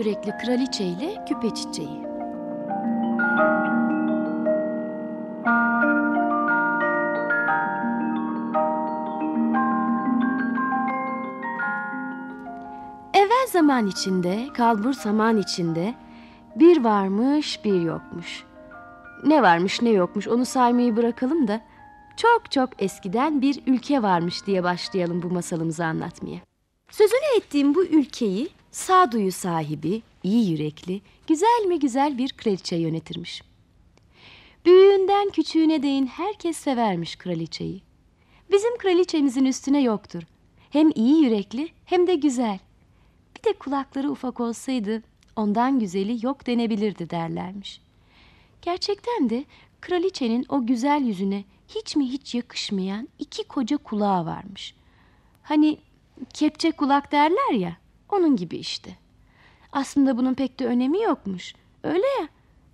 yürekli kraliçe ile küpe çiçeği. Evvel zaman içinde, kalbur zaman içinde bir varmış bir yokmuş. Ne varmış ne yokmuş onu saymayı bırakalım da çok çok eskiden bir ülke varmış diye başlayalım bu masalımızı anlatmaya. Sözünü ettiğim bu ülkeyi sağduyu sahibi, iyi yürekli, güzel mi güzel bir kraliçe yönetirmiş. Büyüğünden küçüğüne değin herkes severmiş kraliçeyi. Bizim kraliçemizin üstüne yoktur. Hem iyi yürekli hem de güzel. Bir de kulakları ufak olsaydı ondan güzeli yok denebilirdi derlermiş. Gerçekten de kraliçenin o güzel yüzüne hiç mi hiç yakışmayan iki koca kulağı varmış. Hani kepçe kulak derler ya. Onun gibi işte. Aslında bunun pek de önemi yokmuş. Öyle ya.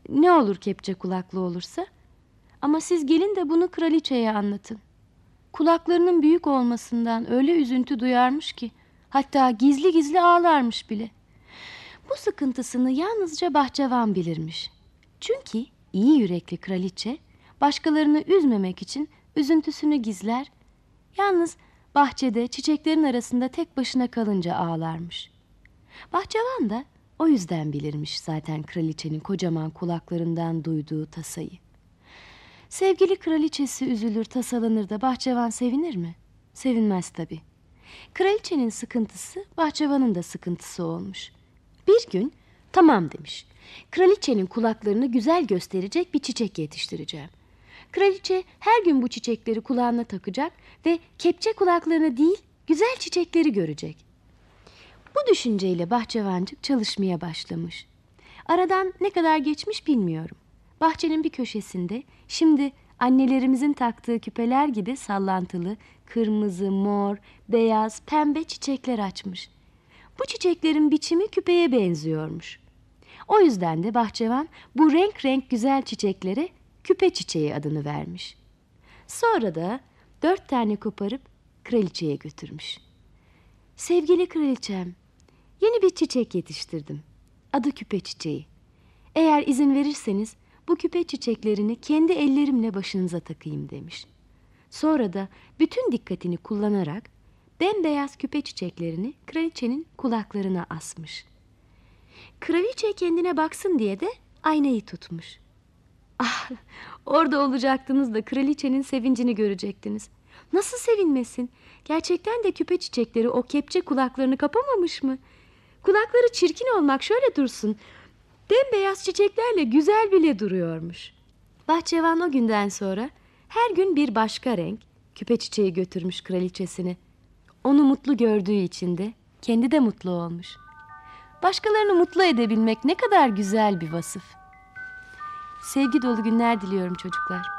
Ne olur kepçe kulaklı olursa. Ama siz gelin de bunu kraliçeye anlatın. Kulaklarının büyük olmasından öyle üzüntü duyarmış ki hatta gizli gizli ağlarmış bile. Bu sıkıntısını yalnızca bahçevan bilirmiş. Çünkü iyi yürekli kraliçe başkalarını üzmemek için üzüntüsünü gizler. Yalnız bahçede çiçeklerin arasında tek başına kalınca ağlarmış. Bahçıvan da o yüzden bilirmiş zaten kraliçenin kocaman kulaklarından duyduğu tasayı. Sevgili kraliçesi üzülür tasalanır da bahçıvan sevinir mi? Sevinmez tabii. Kraliçenin sıkıntısı bahçıvanın da sıkıntısı olmuş. Bir gün tamam demiş. Kraliçenin kulaklarını güzel gösterecek bir çiçek yetiştireceğim.'' Kraliçe her gün bu çiçekleri kulağına takacak ve kepçe kulaklarına değil güzel çiçekleri görecek. Bu düşünceyle bahçıvancık çalışmaya başlamış. Aradan ne kadar geçmiş bilmiyorum. Bahçenin bir köşesinde şimdi annelerimizin taktığı küpeler gibi sallantılı kırmızı, mor, beyaz, pembe çiçekler açmış. Bu çiçeklerin biçimi küpeye benziyormuş. O yüzden de bahçıvan bu renk renk güzel çiçeklere küpe çiçeği adını vermiş. Sonra da dört tane koparıp kraliçeye götürmüş. Sevgili kraliçem, yeni bir çiçek yetiştirdim. Adı küpe çiçeği. Eğer izin verirseniz bu küpe çiçeklerini kendi ellerimle başınıza takayım demiş. Sonra da bütün dikkatini kullanarak bembeyaz küpe çiçeklerini kraliçenin kulaklarına asmış. Kraliçe kendine baksın diye de aynayı tutmuş.'' Ah, orada olacaktınız da kraliçenin sevincini görecektiniz. Nasıl sevinmesin? Gerçekten de küpe çiçekleri o kepçe kulaklarını kapamamış mı? Kulakları çirkin olmak şöyle dursun. Bembeyaz çiçeklerle güzel bile duruyormuş. Bahçevan o günden sonra her gün bir başka renk küpe çiçeği götürmüş kraliçesini. Onu mutlu gördüğü için de kendi de mutlu olmuş. Başkalarını mutlu edebilmek ne kadar güzel bir vasıf. Sevgi dolu günler diliyorum çocuklar.